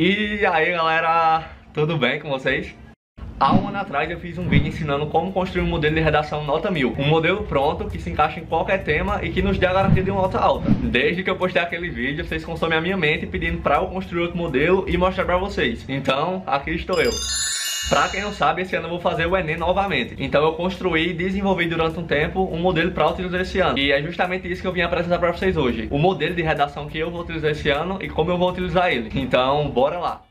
E aí galera, tudo bem com vocês? Há um ano atrás eu fiz um vídeo ensinando como construir um modelo de redação nota 1000 Um modelo pronto que se encaixa em qualquer tema e que nos dê a garantia de uma nota alta Desde que eu postei aquele vídeo, vocês consomem a minha mente pedindo pra eu construir outro modelo e mostrar pra vocês Então, aqui estou eu Pra quem não sabe, esse ano eu vou fazer o Enem novamente. Então eu construí e desenvolvi durante um tempo um modelo para utilizar esse ano. E é justamente isso que eu vim apresentar para vocês hoje. O modelo de redação que eu vou utilizar esse ano e como eu vou utilizar ele. Então, bora lá!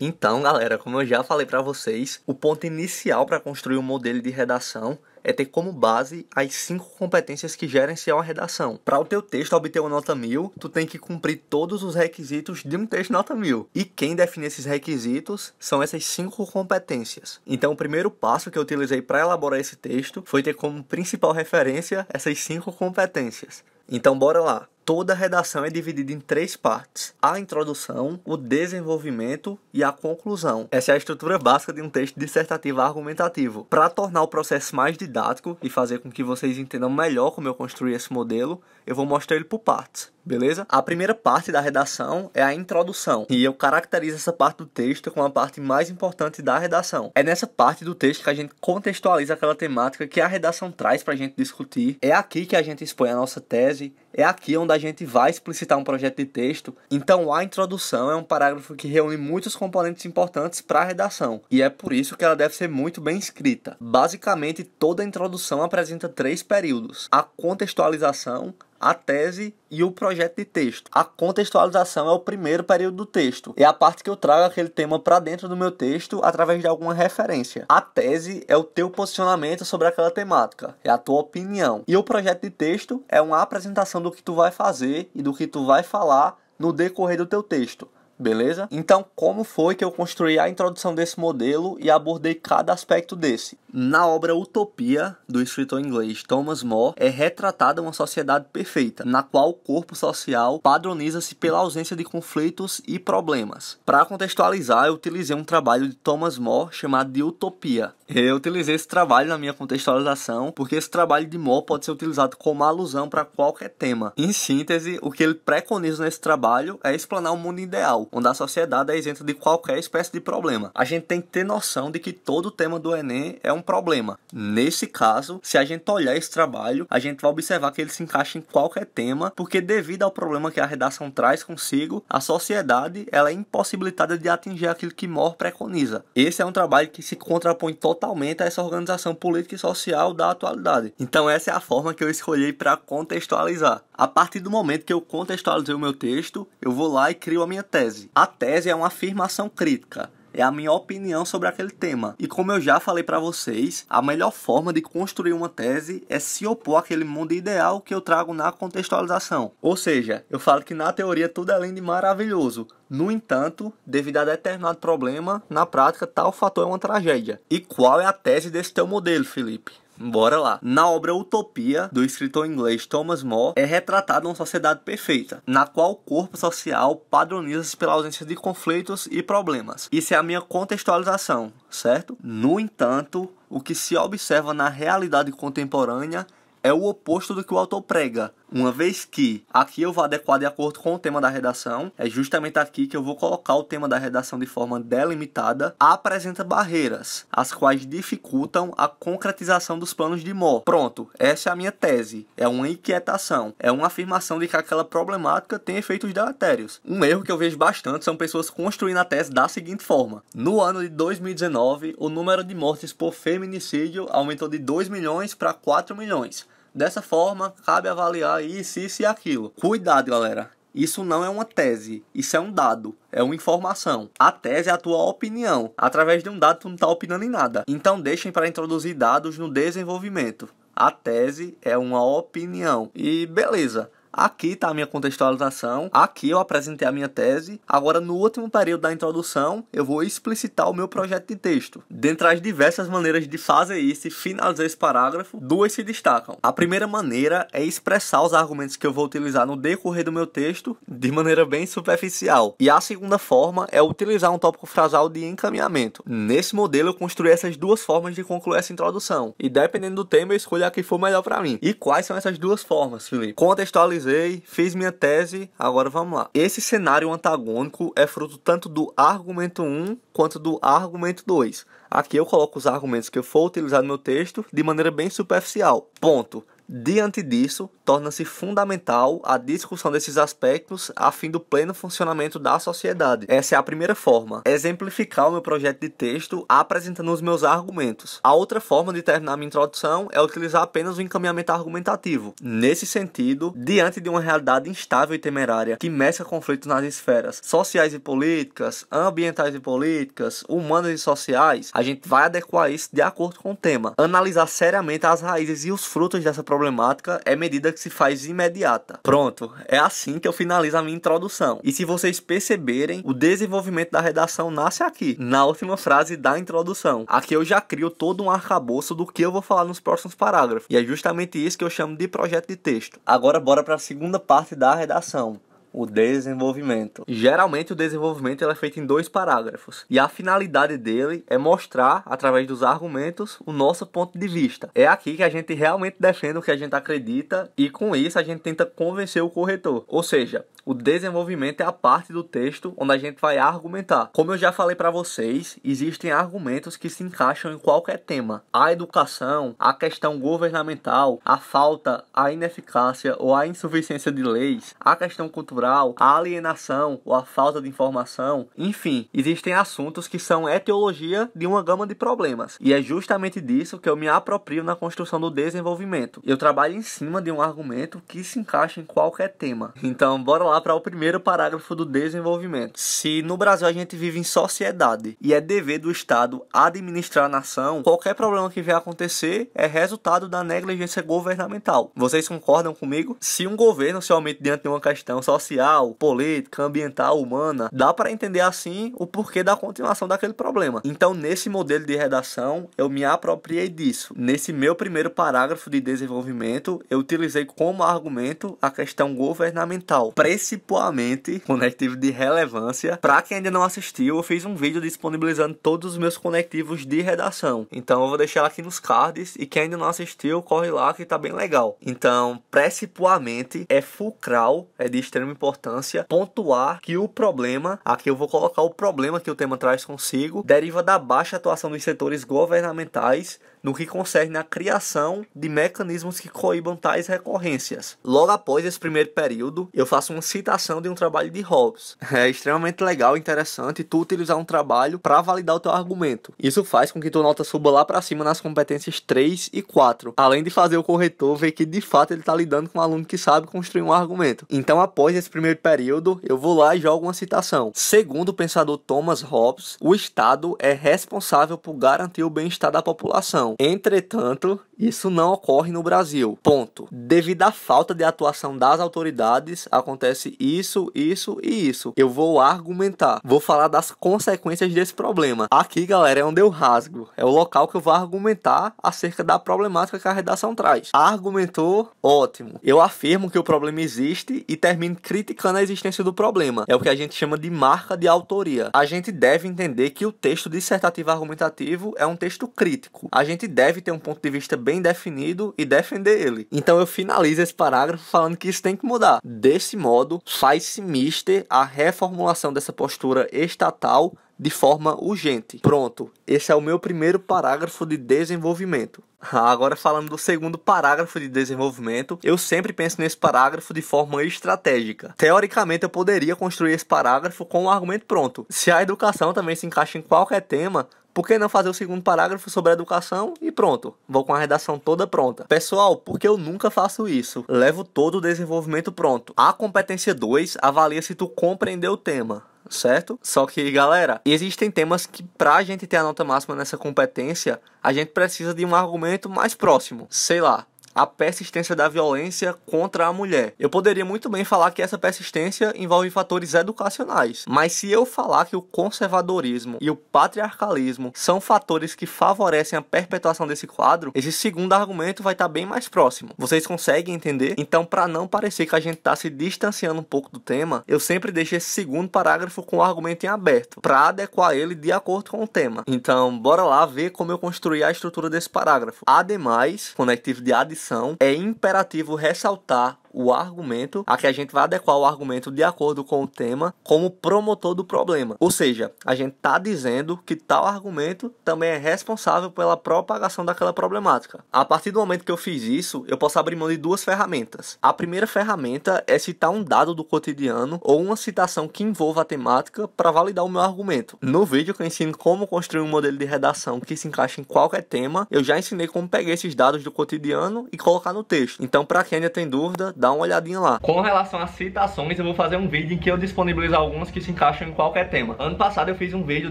Então, galera, como eu já falei para vocês, o ponto inicial para construir um modelo de redação é ter como base as cinco competências que gerenciam a redação. Para o teu texto obter uma nota mil, tu tem que cumprir todos os requisitos de um texto nota mil. E quem define esses requisitos são essas cinco competências. Então, o primeiro passo que eu utilizei para elaborar esse texto foi ter como principal referência essas cinco competências. Então, bora lá. Toda a redação é dividida em três partes: a introdução, o desenvolvimento e a conclusão. Essa é a estrutura básica de um texto dissertativo argumentativo. Para tornar o processo mais didático e fazer com que vocês entendam melhor como eu construí esse modelo, eu vou mostrar ele por partes beleza? A primeira parte da redação é a introdução, e eu caracterizo essa parte do texto como a parte mais importante da redação. É nessa parte do texto que a gente contextualiza aquela temática que a redação traz para a gente discutir, é aqui que a gente expõe a nossa tese, é aqui onde a gente vai explicitar um projeto de texto. Então, a introdução é um parágrafo que reúne muitos componentes importantes para a redação, e é por isso que ela deve ser muito bem escrita. Basicamente, toda a introdução apresenta três períodos: a contextualização, a tese e o projeto de texto. A contextualização é o primeiro período do texto, é a parte que eu trago aquele tema para dentro do meu texto através de alguma referência. A tese é o teu posicionamento sobre aquela temática, é a tua opinião. E o projeto de texto é uma apresentação do que tu vai fazer e do que tu vai falar no decorrer do teu texto beleza? Então, como foi que eu construí a introdução desse modelo e abordei cada aspecto desse? Na obra Utopia, do escritor inglês Thomas More, é retratada uma sociedade perfeita, na qual o corpo social padroniza-se pela ausência de conflitos e problemas. Para contextualizar, eu utilizei um trabalho de Thomas More chamado de Utopia, eu utilizei esse trabalho na minha contextualização, porque esse trabalho de Moore pode ser utilizado como alusão para qualquer tema. Em síntese, o que ele preconiza nesse trabalho é explanar o um mundo ideal, onde a sociedade é isenta de qualquer espécie de problema. A gente tem que ter noção de que todo tema do Enem é um problema. Nesse caso, se a gente olhar esse trabalho, a gente vai observar que ele se encaixa em qualquer tema, porque devido ao problema que a redação traz consigo, a sociedade ela é impossibilitada de atingir aquilo que Moore preconiza. Esse é um trabalho que se contrapõe totalmente totalmente a essa organização política e social da atualidade. Então essa é a forma que eu escolhi para contextualizar. A partir do momento que eu contextualizei o meu texto, eu vou lá e crio a minha tese. A tese é uma afirmação crítica é a minha opinião sobre aquele tema. E como eu já falei para vocês, a melhor forma de construir uma tese é se opor àquele mundo ideal que eu trago na contextualização. Ou seja, eu falo que na teoria tudo é lindo e maravilhoso, no entanto, devido a determinado problema, na prática tal fator é uma tragédia. E qual é a tese desse teu modelo, Felipe? Bora lá. Na obra Utopia, do escritor inglês Thomas More, é retratada uma sociedade perfeita, na qual o corpo social padroniza-se pela ausência de conflitos e problemas. Isso é a minha contextualização, certo? No entanto, o que se observa na realidade contemporânea é o oposto do que o autor prega, uma vez que aqui eu vou adequar de acordo com o tema da redação, é justamente aqui que eu vou colocar o tema da redação de forma delimitada, apresenta barreiras, as quais dificultam a concretização dos planos de morte Pronto, essa é a minha tese. É uma inquietação, é uma afirmação de que aquela problemática tem efeitos deletérios. Um erro que eu vejo bastante são pessoas construindo a tese da seguinte forma: no ano de 2019, o número de mortes por feminicídio aumentou de 2 milhões para 4 milhões. Dessa forma, cabe avaliar isso, isso e aquilo. Cuidado, galera. Isso não é uma tese, isso é um dado, é uma informação. A tese é a tua opinião. Através de um dado, tu não está opinando em nada. Então, deixem para introduzir dados no desenvolvimento. A tese é uma opinião. E beleza. Aqui está a minha contextualização, aqui eu apresentei a minha tese. Agora, no último período da introdução, eu vou explicitar o meu projeto de texto. Dentre as diversas maneiras de fazer isso e finalizar esse parágrafo, duas se destacam. A primeira maneira é expressar os argumentos que eu vou utilizar no decorrer do meu texto de maneira bem superficial. E a segunda forma é utilizar um tópico frasal de encaminhamento. Nesse modelo, eu construí essas duas formas de concluir essa introdução. E dependendo do tema, eu escolho a que for melhor para mim. E quais são essas duas formas, Felipe? Contextualizar pesquisei, fiz minha tese, agora vamos lá. Esse cenário antagônico é fruto tanto do argumento 1 quanto do argumento 2. Aqui eu coloco os argumentos que eu for utilizar no meu texto de maneira bem superficial. Ponto. Diante disso, torna-se fundamental a discussão desses aspectos a fim do pleno funcionamento da sociedade. Essa é a primeira forma, exemplificar o meu projeto de texto apresentando os meus argumentos. A outra forma de terminar minha introdução é utilizar apenas o encaminhamento argumentativo. Nesse sentido, diante de uma realidade instável e temerária que mescla conflitos nas esferas sociais e políticas, ambientais e políticas, humanas e sociais, a gente vai adequar isso de acordo com o tema, analisar seriamente as raízes e os frutos dessa problemática problemática é medida que se faz imediata. Pronto, é assim que eu finalizo a minha introdução. E se vocês perceberem, o desenvolvimento da redação nasce aqui, na última frase da introdução. Aqui eu já crio todo um arcabouço do que eu vou falar nos próximos parágrafos. E é justamente isso que eu chamo de projeto de texto. Agora bora para a segunda parte da redação o desenvolvimento. Geralmente o desenvolvimento é feito em dois parágrafos e a finalidade dele é mostrar, através dos argumentos, o nosso ponto de vista. É aqui que a gente realmente defende o que a gente acredita e com isso a gente tenta convencer o corretor. Ou seja, o desenvolvimento é a parte do texto onde a gente vai argumentar. Como eu já falei para vocês, existem argumentos que se encaixam em qualquer tema: a educação, a questão governamental, a falta, a ineficácia ou a insuficiência de leis, a questão cultural a alienação ou a falta de informação, enfim, existem assuntos que são etiologia de uma gama de problemas. E é justamente disso que eu me aproprio na construção do desenvolvimento. Eu trabalho em cima de um argumento que se encaixa em qualquer tema. Então, bora lá para o primeiro parágrafo do desenvolvimento. Se no Brasil a gente vive em sociedade e é dever do Estado administrar a nação, qualquer problema que vier acontecer é resultado da negligência governamental. Vocês concordam comigo? Se um governo se omite diante de uma questão social social, política, ambiental, humana, dá para entender assim o porquê da continuação daquele problema. Então, nesse modelo de redação, eu me apropriei disso. Nesse meu primeiro parágrafo de desenvolvimento, eu utilizei como argumento a questão governamental, principalmente conectivo é de relevância. Para quem ainda não assistiu, eu fiz um vídeo disponibilizando todos os meus conectivos de redação. Então, eu vou deixar aqui nos cards e quem ainda não assistiu, corre lá que tá bem legal. Então, principalmente é fulcral, é de extrema importância pontuar que o problema, aqui eu vou colocar o problema que o tema traz consigo, deriva da baixa atuação dos setores governamentais no que concerne à criação de mecanismos que coibam tais recorrências. Logo após esse primeiro período, eu faço uma citação de um trabalho de Hobbes. É extremamente legal e interessante tu utilizar um trabalho para validar o teu argumento. Isso faz com que tua nota suba lá para cima nas competências 3 e 4, além de fazer o corretor ver que de fato ele está lidando com um aluno que sabe construir um argumento. Então, após esse primeiro período, eu vou lá e jogo uma citação. Segundo o pensador Thomas Hobbes, o Estado é responsável por garantir o bem-estar da população. Entretanto, isso não ocorre no Brasil. Ponto. Devido à falta de atuação das autoridades, acontece isso, isso e isso. Eu vou argumentar. Vou falar das consequências desse problema. Aqui, galera, é onde eu rasgo. É o local que eu vou argumentar acerca da problemática que a redação traz. Argumentou? Ótimo. Eu afirmo que o problema existe e termino criticando a existência do problema. É o que a gente chama de marca de autoria. A gente deve entender que o texto dissertativo argumentativo é um texto crítico. A gente gente deve ter um ponto de vista bem definido e defender ele. Então eu finalizo esse parágrafo falando que isso tem que mudar. Desse modo, faz-se mister a reformulação dessa postura estatal de forma urgente. Pronto, esse é o meu primeiro parágrafo de desenvolvimento. Ah, agora falando do segundo parágrafo de desenvolvimento, eu sempre penso nesse parágrafo de forma estratégica. Teoricamente eu poderia construir esse parágrafo com um argumento pronto. Se a educação também se encaixa em qualquer tema, por que não fazer o segundo parágrafo sobre a educação e pronto? Vou com a redação toda pronta. Pessoal, porque eu nunca faço isso? Levo todo o desenvolvimento pronto. A competência 2 avalia se tu compreendeu o tema certo? Só que, galera, existem temas que pra gente ter a nota máxima nessa competência, a gente precisa de um argumento mais próximo. Sei lá, a persistência da violência contra a mulher. Eu poderia muito bem falar que essa persistência envolve fatores educacionais, mas se eu falar que o conservadorismo e o patriarcalismo são fatores que favorecem a perpetuação desse quadro, esse segundo argumento vai estar bem mais próximo. Vocês conseguem entender? Então, para não parecer que a gente está se distanciando um pouco do tema, eu sempre deixo esse segundo parágrafo com o argumento em aberto, para adequar ele de acordo com o tema. Então, bora lá ver como eu construí a estrutura desse parágrafo. Ademais, conectivo de adição é imperativo ressaltar o argumento, a que a gente vai adequar o argumento de acordo com o tema como promotor do problema. Ou seja, a gente está dizendo que tal argumento também é responsável pela propagação daquela problemática. A partir do momento que eu fiz isso, eu posso abrir mão de duas ferramentas. A primeira ferramenta é citar um dado do cotidiano ou uma citação que envolva a temática para validar o meu argumento. No vídeo que eu ensino como construir um modelo de redação que se encaixe em qualquer tema, eu já ensinei como pegar esses dados do cotidiano e colocar no texto. Então, para quem ainda tem dúvida, dá uma olhadinha lá. Com relação às citações, eu vou fazer um vídeo em que eu disponibilizo algumas que se encaixam em qualquer tema. Ano passado eu fiz um vídeo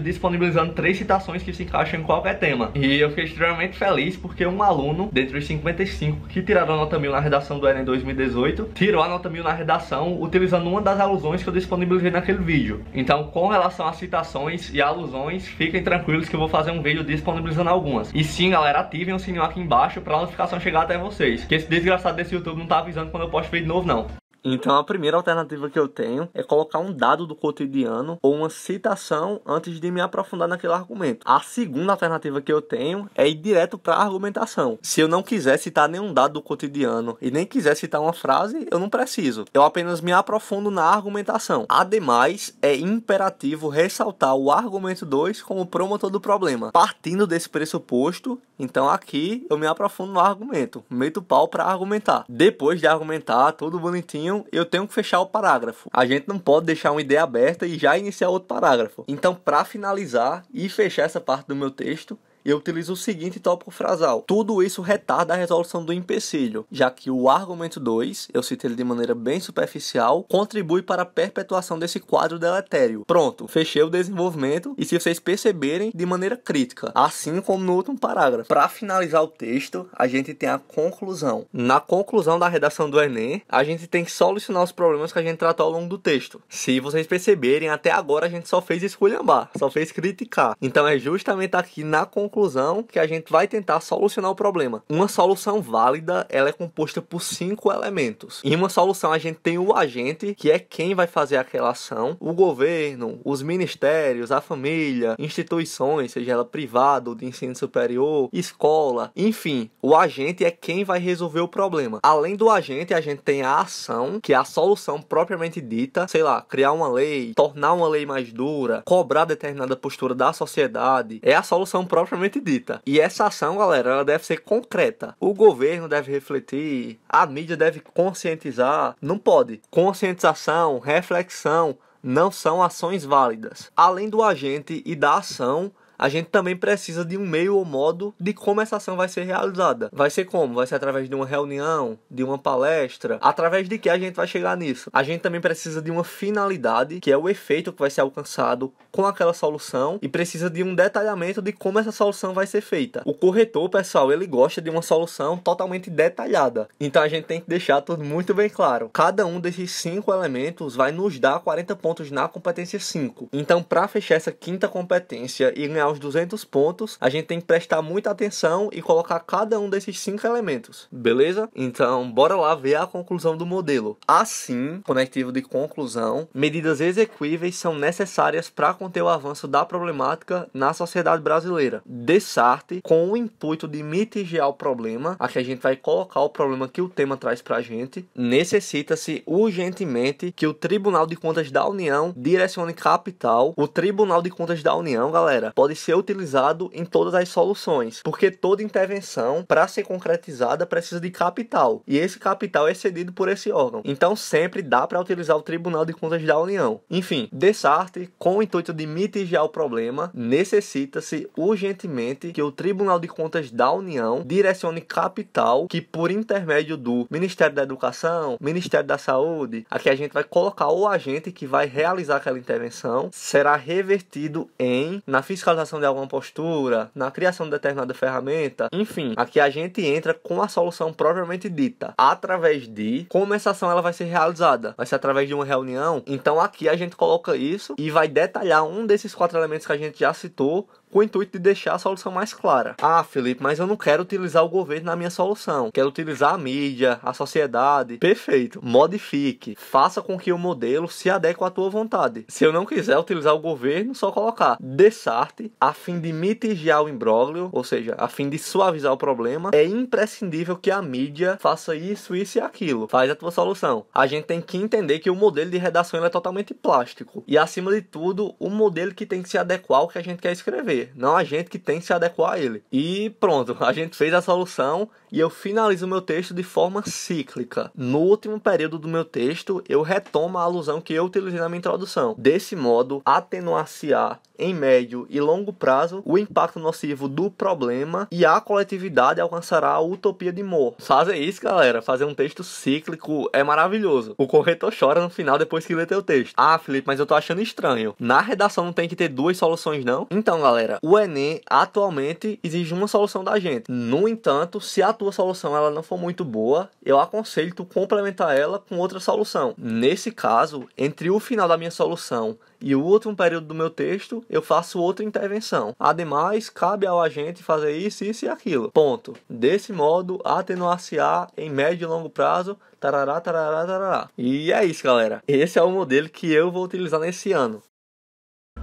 disponibilizando três citações que se encaixam em qualquer tema. E eu fiquei extremamente feliz porque um aluno, dentre os 55 que tiraram nota mil na redação do Enem 2018, tirou a nota mil na redação utilizando uma das alusões que eu disponibilizei naquele vídeo. Então, com relação às citações e alusões, fiquem tranquilos que eu vou fazer um vídeo disponibilizando algumas. E sim, galera, ativem o sininho aqui embaixo pra notificação chegar até vocês. Que esse desgraçado desse YouTube não tá avisando quando eu posso posto vídeo novo não. Então a primeira alternativa que eu tenho é colocar um dado do cotidiano ou uma citação antes de me aprofundar naquele argumento. A segunda alternativa que eu tenho é ir direto para a argumentação. Se eu não quiser citar nenhum dado do cotidiano e nem quiser citar uma frase, eu não preciso. Eu apenas me aprofundo na argumentação. Ademais, é imperativo ressaltar o argumento 2 como promotor do problema. Partindo desse pressuposto, então aqui eu me aprofundo no argumento, meto pau para argumentar. Depois de argumentar, tudo bonitinho eu tenho que fechar o parágrafo. A gente não pode deixar uma ideia aberta e já iniciar outro parágrafo. Então, para finalizar e fechar essa parte do meu texto, e eu utilizo o seguinte tópico frasal. Tudo isso retarda a resolução do empecilho, já que o argumento 2, eu citei ele de maneira bem superficial, contribui para a perpetuação desse quadro deletério. Pronto, fechei o desenvolvimento e se vocês perceberem, de maneira crítica, assim como no último parágrafo. Para finalizar o texto, a gente tem a conclusão. Na conclusão da redação do Enem, a gente tem que solucionar os problemas que a gente tratou ao longo do texto. Se vocês perceberem, até agora a gente só fez esculhambar, só fez criticar. Então é justamente aqui na conclusão conclusão que a gente vai tentar solucionar o problema. Uma solução válida, ela é composta por cinco elementos. Em uma solução a gente tem o agente, que é quem vai fazer aquela ação, o governo, os ministérios, a família, instituições, seja ela privada de ensino superior, escola, enfim, o agente é quem vai resolver o problema. Além do agente, a gente tem a ação, que é a solução propriamente dita, sei lá, criar uma lei, tornar uma lei mais dura, cobrar determinada postura da sociedade, é a solução propriamente propriamente dita. E essa ação, galera, ela deve ser concreta. O governo deve refletir, a mídia deve conscientizar. Não pode. Conscientização, reflexão não são ações válidas. Além do agente e da ação, a gente também precisa de um meio ou modo de como essa ação vai ser realizada. Vai ser como? Vai ser através de uma reunião, de uma palestra? Através de que a gente vai chegar nisso? A gente também precisa de uma finalidade, que é o efeito que vai ser alcançado com aquela solução, e precisa de um detalhamento de como essa solução vai ser feita. O corretor, pessoal, ele gosta de uma solução totalmente detalhada. Então a gente tem que deixar tudo muito bem claro. Cada um desses cinco elementos vai nos dar 40 pontos na competência 5. Então, para fechar essa quinta competência e ganhar ganhar os 200 pontos, a gente tem que prestar muita atenção e colocar cada um desses cinco elementos, beleza? Então, bora lá ver a conclusão do modelo. Assim, conectivo de conclusão, medidas exequíveis são necessárias para conter o avanço da problemática na sociedade brasileira. Dessarte, com o intuito de mitigar o problema, aqui a gente vai colocar o problema que o tema traz para a gente, necessita-se urgentemente que o Tribunal de Contas da União direcione capital. O Tribunal de Contas da União, galera, pode ser utilizado em todas as soluções, porque toda intervenção, para ser concretizada, precisa de capital, e esse capital é cedido por esse órgão. Então, sempre dá para utilizar o Tribunal de Contas da União. Enfim, Dessarte, com o intuito de mitigar o problema, necessita-se urgentemente que o Tribunal de Contas da União direcione capital que, por intermédio do Ministério da Educação, Ministério da Saúde, aqui a gente vai colocar o agente que vai realizar aquela intervenção, será revertido em na fiscalização de alguma postura, na criação de determinada ferramenta, enfim, aqui a gente entra com a solução propriamente dita. Através de como essa ação ela vai ser realizada, vai ser através de uma reunião. Então aqui a gente coloca isso e vai detalhar um desses quatro elementos que a gente já citou com o intuito de deixar a solução mais clara. Ah, Felipe, mas eu não quero utilizar o governo na minha solução. Quero utilizar a mídia, a sociedade. Perfeito. Modifique. Faça com que o modelo se adeque à tua vontade. Se eu não quiser utilizar o governo, só colocar Desarte a fim de mitigar o imbróglio, ou seja, a fim de suavizar o problema, é imprescindível que a mídia faça isso, isso e aquilo. Faz a tua solução. A gente tem que entender que o modelo de redação é totalmente plástico. E acima de tudo, o modelo que tem que se adequar ao que a gente quer escrever, não a gente que tem que se adequar a ele. E pronto, a gente fez a solução e eu finalizo o meu texto de forma cíclica. No último período do meu texto, eu retomo a alusão que eu utilizei na minha introdução. Desse modo, atenuar-se-á em médio e longo longo prazo o impacto nocivo do problema e a coletividade alcançará a utopia de Moore. Fazer isso, galera, fazer um texto cíclico é maravilhoso. O corretor chora no final depois que lê teu texto. Ah, Felipe, mas eu tô achando estranho. Na redação não tem que ter duas soluções, não? Então, galera, o Enem atualmente exige uma solução da gente. No entanto, se a tua solução ela não for muito boa, eu aconselho tu complementar ela com outra solução. Nesse caso, entre o final da minha solução e o último período do meu texto, eu faço outra intervenção prevenção. Ademais, cabe ao agente fazer isso, isso e aquilo. Ponto. Desse modo, atenuar-se-á em médio e longo prazo tarará, tarará, tarará. E é isso, galera. Esse é o modelo que eu vou utilizar nesse ano.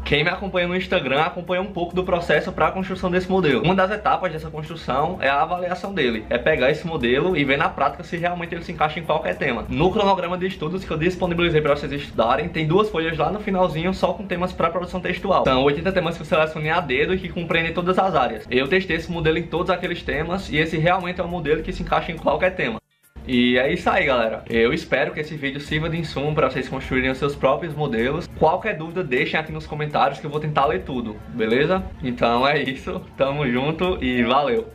Quem me acompanha no Instagram acompanha um pouco do processo para a construção desse modelo. Uma das etapas dessa construção é a avaliação dele, é pegar esse modelo e ver na prática se realmente ele se encaixa em qualquer tema. No cronograma de estudos que eu disponibilizei para vocês estudarem, tem duas folhas lá no finalzinho só com temas para produção textual. São 80 temas que eu selecionei a dedo e que compreendem todas as áreas. Eu testei esse modelo em todos aqueles temas e esse realmente é um modelo que se encaixa em qualquer tema. E é isso aí, galera. Eu espero que esse vídeo sirva de insumo para vocês construírem os seus próprios modelos. Qualquer dúvida, deixem aqui nos comentários que eu vou tentar ler tudo, beleza? Então é isso, tamo junto e valeu!